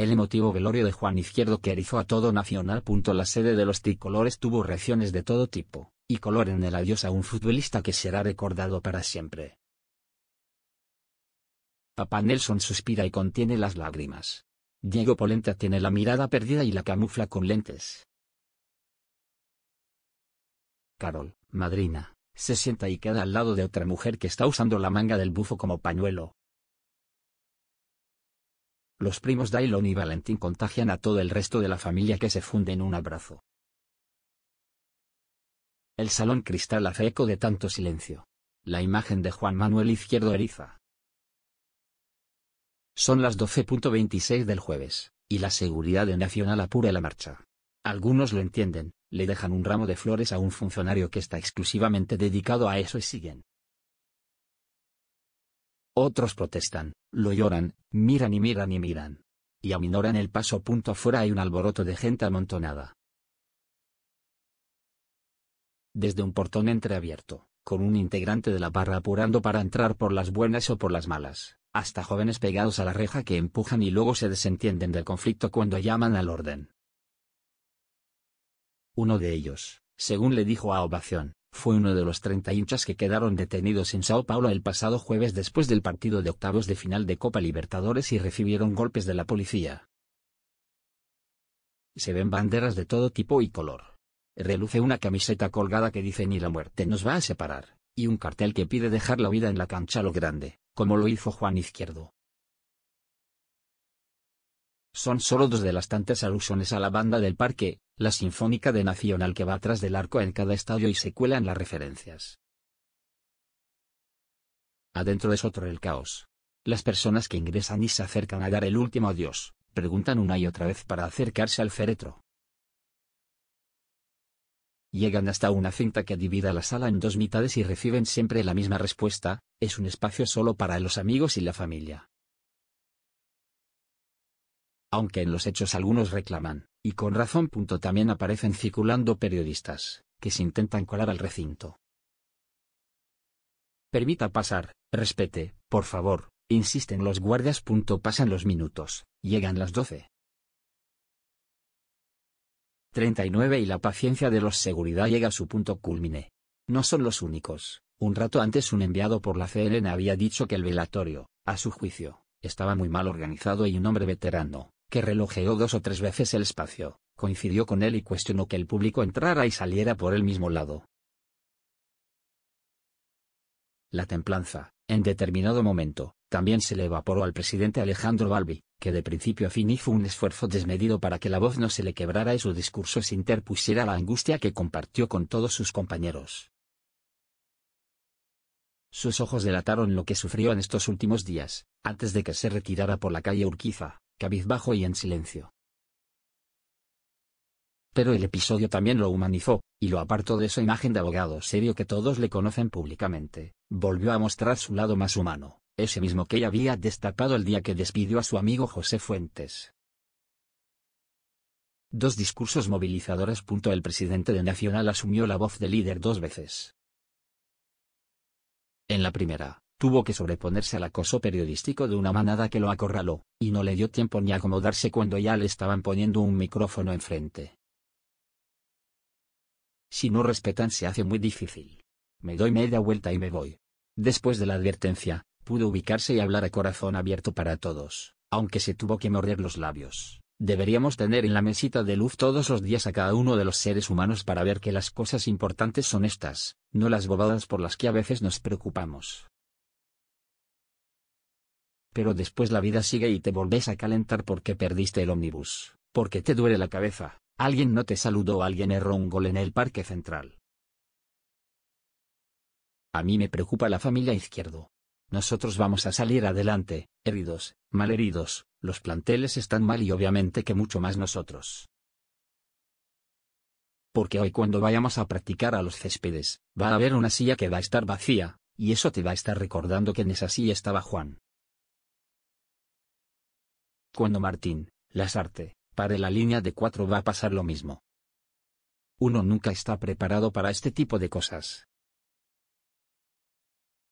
El emotivo velorio de Juan Izquierdo que erizó a todo nacional. La sede de los tricolores tuvo reacciones de todo tipo, y color en el adiós a un futbolista que será recordado para siempre. Papá Nelson suspira y contiene las lágrimas. Diego Polenta tiene la mirada perdida y la camufla con lentes. Carol, madrina, se sienta y queda al lado de otra mujer que está usando la manga del bufo como pañuelo, los primos Dylon y Valentín contagian a todo el resto de la familia que se funde en un abrazo. El salón cristal hace eco de tanto silencio. La imagen de Juan Manuel Izquierdo eriza. Son las 12.26 del jueves, y la seguridad nacional apura la marcha. Algunos lo entienden, le dejan un ramo de flores a un funcionario que está exclusivamente dedicado a eso y siguen. Otros protestan, lo lloran, miran y miran y miran. Y aminoran el paso. Punto afuera hay un alboroto de gente amontonada. Desde un portón entreabierto, con un integrante de la barra apurando para entrar por las buenas o por las malas, hasta jóvenes pegados a la reja que empujan y luego se desentienden del conflicto cuando llaman al orden. Uno de ellos, según le dijo a Ovación, fue uno de los 30 hinchas que quedaron detenidos en Sao Paulo el pasado jueves después del partido de octavos de final de Copa Libertadores y recibieron golpes de la policía. Se ven banderas de todo tipo y color. Reluce una camiseta colgada que dice ni la muerte nos va a separar, y un cartel que pide dejar la vida en la cancha lo grande, como lo hizo Juan Izquierdo. Son solo dos de las tantas alusiones a la banda del parque, la Sinfónica de Nacional que va atrás del arco en cada estadio y se cuelan las referencias. Adentro es otro el caos. Las personas que ingresan y se acercan a dar el último adiós, preguntan una y otra vez para acercarse al féretro. Llegan hasta una cinta que divida la sala en dos mitades y reciben siempre la misma respuesta, es un espacio solo para los amigos y la familia. Aunque en los hechos algunos reclaman, y con razón. También aparecen circulando periodistas, que se intentan colar al recinto. Permita pasar, respete, por favor, insisten los guardias. Pasan los minutos, llegan las 12. 39 y la paciencia de los seguridad llega a su punto culmine. No son los únicos. Un rato antes un enviado por la CLN había dicho que el velatorio, a su juicio, estaba muy mal organizado y un hombre veterano, que relojeó dos o tres veces el espacio, coincidió con él y cuestionó que el público entrara y saliera por el mismo lado. La templanza, en determinado momento, también se le evaporó al presidente Alejandro Balbi, que de principio a fin hizo un esfuerzo desmedido para que la voz no se le quebrara y su discurso se interpusiera la angustia que compartió con todos sus compañeros. Sus ojos delataron lo que sufrió en estos últimos días, antes de que se retirara por la calle Urquiza, cabizbajo y en silencio. Pero el episodio también lo humanizó, y lo apartó de esa imagen de abogado serio que todos le conocen públicamente, volvió a mostrar su lado más humano, ese mismo que ella había destapado el día que despidió a su amigo José Fuentes. Dos discursos movilizadores. El presidente de Nacional asumió la voz de líder dos veces. En la primera, Tuvo que sobreponerse al acoso periodístico de una manada que lo acorraló, y no le dio tiempo ni acomodarse cuando ya le estaban poniendo un micrófono enfrente. Si no respetan se hace muy difícil. Me doy media vuelta y me voy. Después de la advertencia, pudo ubicarse y hablar a corazón abierto para todos, aunque se tuvo que morder los labios. Deberíamos tener en la mesita de luz todos los días a cada uno de los seres humanos para ver que las cosas importantes son estas, no las bobadas por las que a veces nos preocupamos. Pero después la vida sigue y te volvés a calentar porque perdiste el ómnibus, porque te duele la cabeza, alguien no te saludó, alguien erró un gol en el parque central. A mí me preocupa la familia izquierdo. Nosotros vamos a salir adelante, heridos, malheridos, los planteles están mal y obviamente que mucho más nosotros. Porque hoy cuando vayamos a practicar a los céspedes, va a haber una silla que va a estar vacía, y eso te va a estar recordando que en esa silla estaba Juan. Cuando Martín, arte, pare la línea de cuatro va a pasar lo mismo. Uno nunca está preparado para este tipo de cosas.